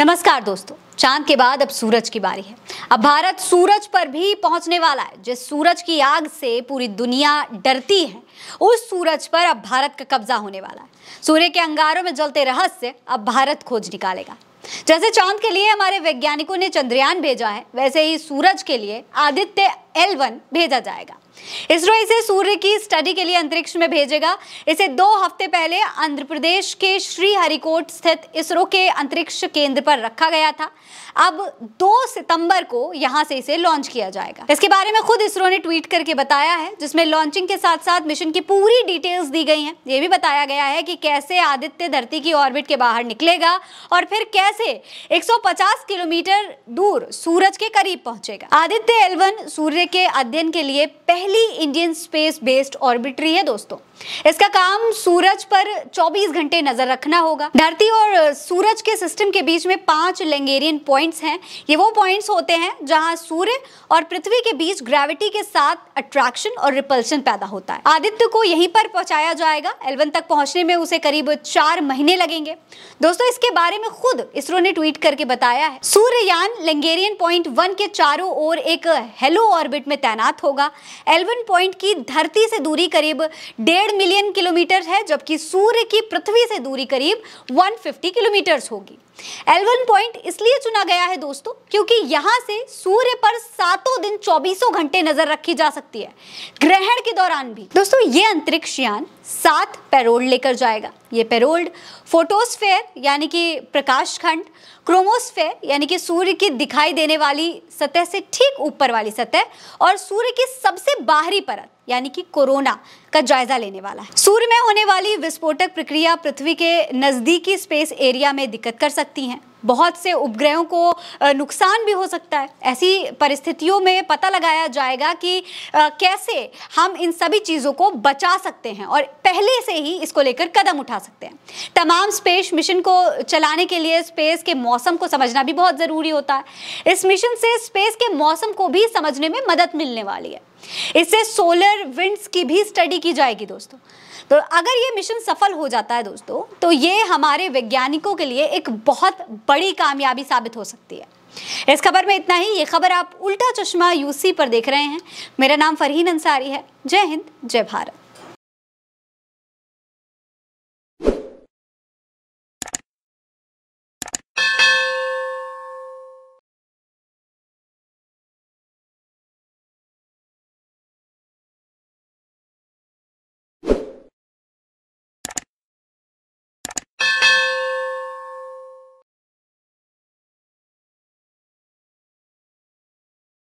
नमस्कार दोस्तों चांद के बाद अब सूरज की बारी है अब भारत सूरज पर भी पहुंचने वाला है जिस सूरज की आग से पूरी दुनिया डरती है उस सूरज पर अब भारत का कब्जा होने वाला है सूर्य के अंगारों में जलते रहस्य अब भारत खोज निकालेगा जैसे चांद के लिए हमारे वैज्ञानिकों ने चंद्रयान भेजा है वैसे ही सूरज के लिए आदित्य L1 भेजा जाएगा इसरो इसे सूर्य की स्टडी के लिए अंतरिक्ष में भेजेगा इसे दो हफ्ते पहले आंध्र प्रदेश के श्रीहरिकोट स्थित इसरो के अंतरिक्ष केंद्र पर रखा गया था अब 2 सितंबर को यहां से इसे लॉन्च किया जाएगा इसके बारे में खुद इसरो ने ट्वीट करके बताया है जिसमें लॉन्चिंग के साथ साथ मिशन की पूरी डिटेल्स दी गई हैं यह भी बताया गया है कि कैसे आदित्य धरती की ऑर्बिट के बाहर निकलेगा और फिर कैसे 150 किलोमीटर दूर सूरज के करीब पहुंचेगा आदित्य एलवन सूर्य सूर्य के अध्ययन के लिए पहली इंडियन स्पेस बेस्ड ऑर्बिटरी है दोस्तों इसका काम सूरज पर 24 घंटे नजर रखना होगा धरती और सूरज के सिस्टम के बीच में पांच लेंगेरियन पॉइंट्स हैं ये वो पॉइंट्स होते हैं जहां सूर्य और पृथ्वी के बीच ग्रेविटी के साथ अट्रैक्शन और रिपल्शन पैदा होता है आदित्य को यहीं पर पहुंचाया जाएगा एलवन तक पहुंचने में उसे करीब चार महीने लगेंगे दोस्तों इसके बारे में खुद इसरो ने ट्वीट करके बताया है सूर्य यान लेंगेरियन पॉइंट वन के चारों ओर एक हेलो और ऑर्बिट में तैनात होगा एलवन पॉइंट की धरती से दूरी करीब डेढ़ मिलियन किलोमीटर है जबकि सूर्य की पृथ्वी से दूरी करीब 150 किलोमीटर्स होगी एलवन पॉइंट इसलिए चुना गया है दोस्तों क्योंकि यहाँ से सूर्य पर सातों दिन चौबीसों घंटे नजर रखी जा सकती है ग्रहण के दौरान भी दोस्तों ये अंतरिक्ष यान सात पेरोल्ड लेकर जाएगा ये पेरोल्ड फोटोस्फेयर यानी कि प्रकाश खंड क्रोमोस्फेयर यानी कि सूर्य की दिखाई देने वाली सतह से ठीक ऊपर वाली सतह और सूर्य की सबसे बाहरी परत यानी कि कोरोना का जायजा लेने वाला है सूर्य में होने वाली विस्फोटक प्रक्रिया पृथ्वी के नज़दीकी स्पेस एरिया में दिक्कत कर सकती है बहुत से उपग्रहों को नुकसान भी हो सकता है ऐसी परिस्थितियों में पता लगाया जाएगा कि कैसे हम इन सभी चीज़ों को बचा सकते हैं और पहले से ही इसको लेकर कदम उठा सकते हैं तमाम स्पेस मिशन को चलाने के लिए स्पेस के मौसम को समझना भी बहुत ज़रूरी होता है इस मिशन से स्पेस के मौसम को भी समझने में मदद मिलने वाली है इससे सोलर विंड्स की भी स्टडी की जाएगी दोस्तों तो अगर ये मिशन सफल हो जाता है दोस्तों तो ये हमारे वैज्ञानिकों के लिए एक बहुत बड़ी कामयाबी साबित हो सकती है इस खबर में इतना ही ये खबर आप उल्टा चश्मा यूसी पर देख रहे हैं मेरा नाम फरहीन अंसारी है जय हिंद जय भारत